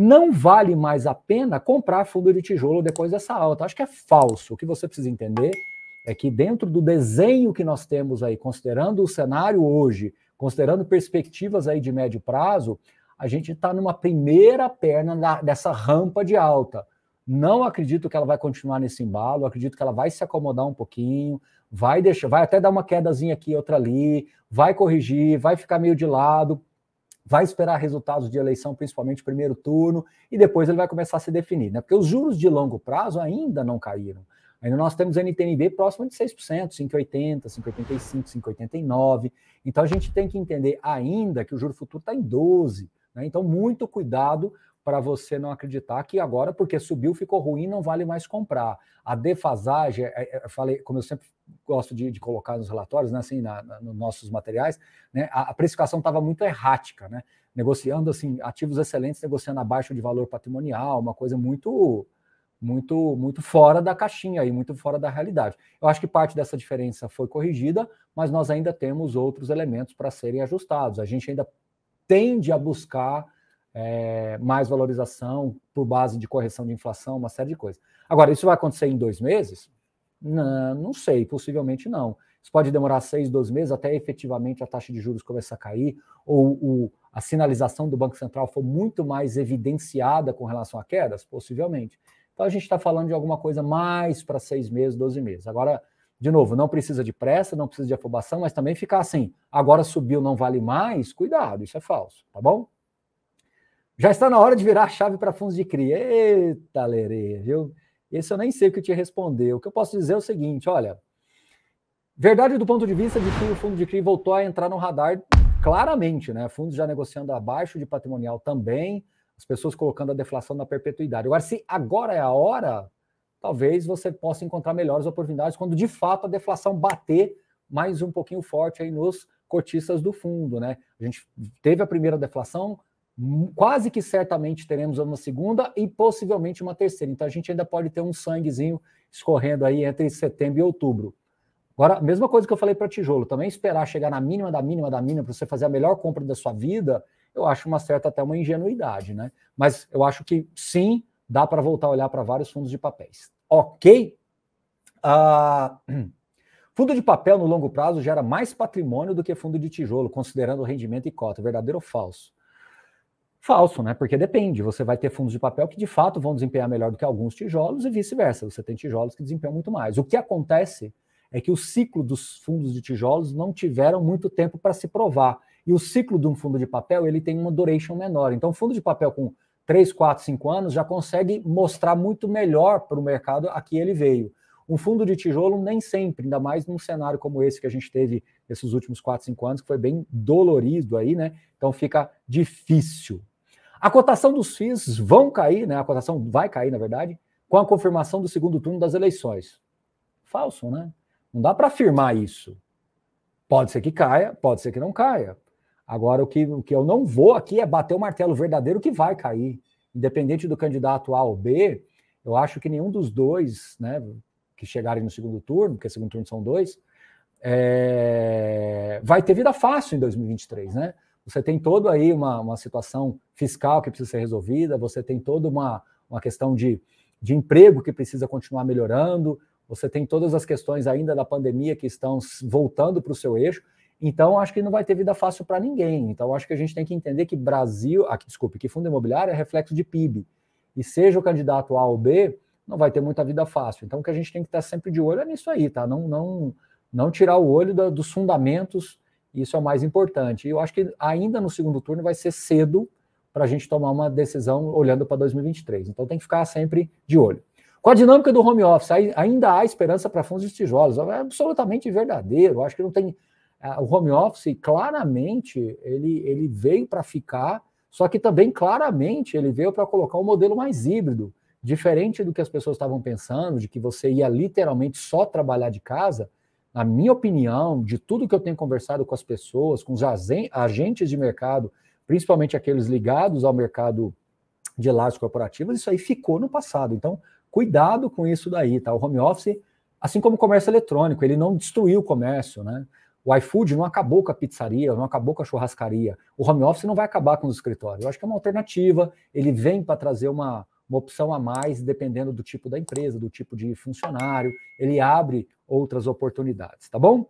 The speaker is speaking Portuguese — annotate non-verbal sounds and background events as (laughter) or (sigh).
não vale mais a pena comprar fundo de tijolo depois dessa alta. Acho que é falso. O que você precisa entender é que dentro do desenho que nós temos aí, considerando o cenário hoje, considerando perspectivas aí de médio prazo, a gente está numa primeira perna da, dessa rampa de alta. Não acredito que ela vai continuar nesse embalo, acredito que ela vai se acomodar um pouquinho, vai deixar, vai até dar uma quedazinha aqui, outra ali, vai corrigir, vai ficar meio de lado, vai esperar resultados de eleição, principalmente primeiro turno, e depois ele vai começar a se definir, né? Porque os juros de longo prazo ainda não caíram. Ainda nós temos NTNB próximo de 6%, 5,80, 5,85, 5,89. Então a gente tem que entender ainda que o juro futuro está em 12%. Né? Então, muito cuidado para você não acreditar que agora, porque subiu, ficou ruim, não vale mais comprar. A defasagem, é, é, falei, como eu sempre gosto de, de colocar nos relatórios, né, assim, na, na, nos nossos materiais, né, a, a precificação estava muito errática, né? Negociando assim, ativos excelentes, negociando abaixo de valor patrimonial, uma coisa muito muito muito fora da caixinha e muito fora da realidade. Eu acho que parte dessa diferença foi corrigida, mas nós ainda temos outros elementos para serem ajustados. A gente ainda tende a buscar é, mais valorização por base de correção de inflação, uma série de coisas. Agora, isso vai acontecer em dois meses? Não, não sei, possivelmente não. Isso pode demorar seis, dois meses até efetivamente a taxa de juros começar a cair ou o, a sinalização do Banco Central for muito mais evidenciada com relação a quedas? Possivelmente. Então a gente está falando de alguma coisa mais para seis meses, doze meses. Agora, de novo, não precisa de pressa, não precisa de afobação, mas também ficar assim, agora subiu, não vale mais, cuidado, isso é falso, tá bom? Já está na hora de virar a chave para fundos de cri. Eita, Lerê, viu? Esse eu nem sei o que te responder. O que eu posso dizer é o seguinte: olha, verdade do ponto de vista de que o fundo de CRI voltou a entrar no radar claramente, né? Fundos já negociando abaixo de patrimonial também, as pessoas colocando a deflação na perpetuidade. Agora, se agora é a hora, talvez você possa encontrar melhores oportunidades quando de fato a deflação bater mais um pouquinho forte aí nos cotistas do fundo, né? A gente teve a primeira deflação, quase que certamente teremos uma segunda e possivelmente uma terceira. Então a gente ainda pode ter um sanguezinho escorrendo aí entre setembro e outubro. Agora, mesma coisa que eu falei para tijolo, também esperar chegar na mínima da mínima da mínima para você fazer a melhor compra da sua vida, eu acho uma certa até uma ingenuidade, né? Mas eu acho que sim, dá para voltar a olhar para vários fundos de papéis. Ok? Uh, (clears throat) fundo de papel no longo prazo gera mais patrimônio do que fundo de tijolo, considerando o rendimento e cota. Verdadeiro ou falso? Falso, né? Porque depende. Você vai ter fundos de papel que de fato vão desempenhar melhor do que alguns tijolos e vice-versa. Você tem tijolos que desempenham muito mais. O que acontece é que o ciclo dos fundos de tijolos não tiveram muito tempo para se provar. E o ciclo de um fundo de papel ele tem uma duration menor. Então, fundo de papel com 3, 4, 5 anos já consegue mostrar muito melhor para o mercado a que ele veio. Um fundo de tijolo nem sempre, ainda mais num cenário como esse que a gente teve esses últimos 4, 5 anos, que foi bem dolorido aí, né? Então fica difícil. A cotação dos FIIs vão cair, né? A cotação vai cair, na verdade, com a confirmação do segundo turno das eleições. Falso, né? Não dá para afirmar isso. Pode ser que caia, pode ser que não caia. Agora, o que, o que eu não vou aqui é bater o martelo verdadeiro que vai cair. Independente do candidato A ou B, eu acho que nenhum dos dois, né, que chegarem no segundo turno, porque segundo turno são dois, é... vai ter vida fácil em 2023, né? você tem todo aí uma, uma situação fiscal que precisa ser resolvida, você tem toda uma, uma questão de, de emprego que precisa continuar melhorando, você tem todas as questões ainda da pandemia que estão voltando para o seu eixo. Então, acho que não vai ter vida fácil para ninguém. Então, acho que a gente tem que entender que Brasil, ah, desculpe, que fundo imobiliário é reflexo de PIB. E seja o candidato A ou B, não vai ter muita vida fácil. Então, o que a gente tem que estar sempre de olho é nisso aí, tá? Não, não, não tirar o olho da, dos fundamentos isso é o mais importante. E eu acho que ainda no segundo turno vai ser cedo para a gente tomar uma decisão olhando para 2023. Então tem que ficar sempre de olho. Com a dinâmica do home office, ainda há esperança para fundos de tijolos. É absolutamente verdadeiro. Eu acho que não tem. É, o home office, claramente, ele, ele veio para ficar, só que também, claramente, ele veio para colocar um modelo mais híbrido. Diferente do que as pessoas estavam pensando, de que você ia literalmente só trabalhar de casa, na minha opinião, de tudo que eu tenho conversado com as pessoas, com os agentes de mercado, principalmente aqueles ligados ao mercado de lajes corporativas, isso aí ficou no passado. Então, cuidado com isso daí, tá? O home office, assim como o comércio eletrônico, ele não destruiu o comércio, né? O iFood não acabou com a pizzaria, não acabou com a churrascaria. O home office não vai acabar com os escritórios. Eu acho que é uma alternativa, ele vem para trazer uma, uma opção a mais, dependendo do tipo da empresa, do tipo de funcionário. Ele abre outras oportunidades, tá bom?